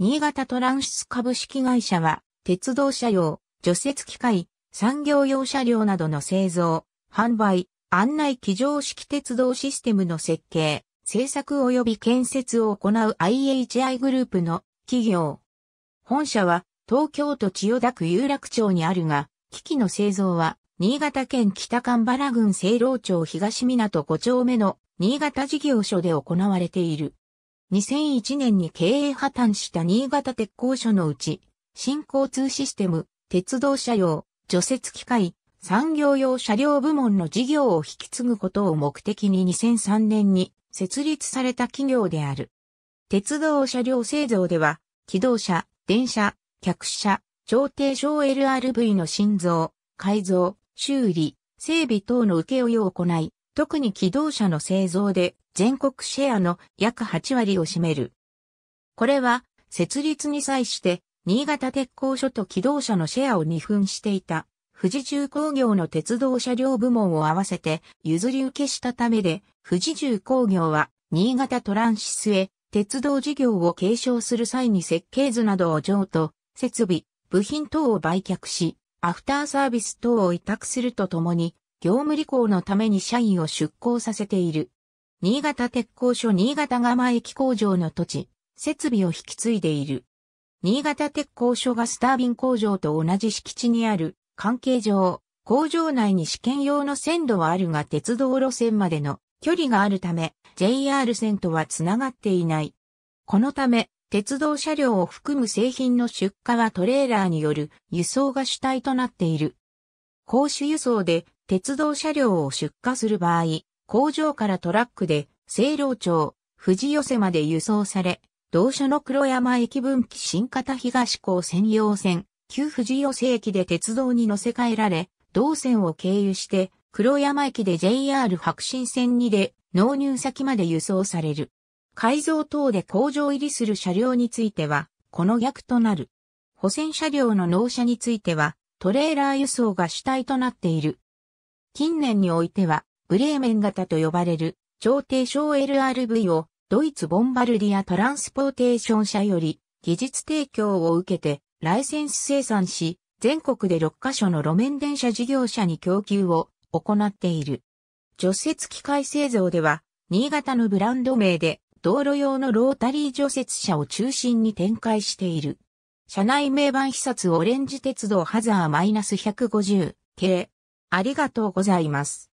新潟トランシス株式会社は、鉄道車用、除雪機械、産業用車両などの製造、販売、案内機常式鉄道システムの設計、製作及び建設を行う IHI グループの企業。本社は東京都千代田区有楽町にあるが、機器の製造は新潟県北神原郡西老町東港5丁目の新潟事業所で行われている。2001年に経営破綻した新潟鉄工所のうち、新交通システム、鉄道車用、除雪機械、産業用車両部門の事業を引き継ぐことを目的に2003年に設立された企業である。鉄道車両製造では、機動車、電車、客車、調停小 LRV の新造、改造、修理、整備等の受け負いを行い、特に機動車の製造で全国シェアの約8割を占める。これは設立に際して新潟鉄工所と機動車のシェアを二分していた富士重工業の鉄道車両部門を合わせて譲り受けしたためで富士重工業は新潟トランシスへ鉄道事業を継承する際に設計図などを譲渡、設備、部品等を売却し、アフターサービス等を委託するとともに、業務履行のために社員を出向させている。新潟鉄工所新潟釜駅工場の土地、設備を引き継いでいる。新潟鉄工所ガスタービン工場と同じ敷地にある関係上、工場内に試験用の線路はあるが鉄道路線までの距離があるため JR 線とはつながっていない。このため、鉄道車両を含む製品の出荷はトレーラーによる輸送が主体となっている。公主輸送で鉄道車両を出荷する場合、工場からトラックで西陵町、富士寄せまで輸送され、同所の黒山駅分岐新型東港専用線、旧富士寄せ駅で鉄道に乗せ替えられ、同線を経由して、黒山駅で JR 白新線にで納入先まで輸送される。改造等で工場入りする車両については、この逆となる。保線車両の納車については、トレーラー輸送が主体となっている。近年においては、ブレーメン型と呼ばれる超低小 LRV をドイツボンバルディアトランスポーテーション社より技術提供を受けてライセンス生産し、全国で6カ所の路面電車事業者に供給を行っている。除雪機械製造では、新潟のブランド名で道路用のロータリー除雪車を中心に展開している。車内名板視察オレンジ鉄道ハザー -150 系。ありがとうございます。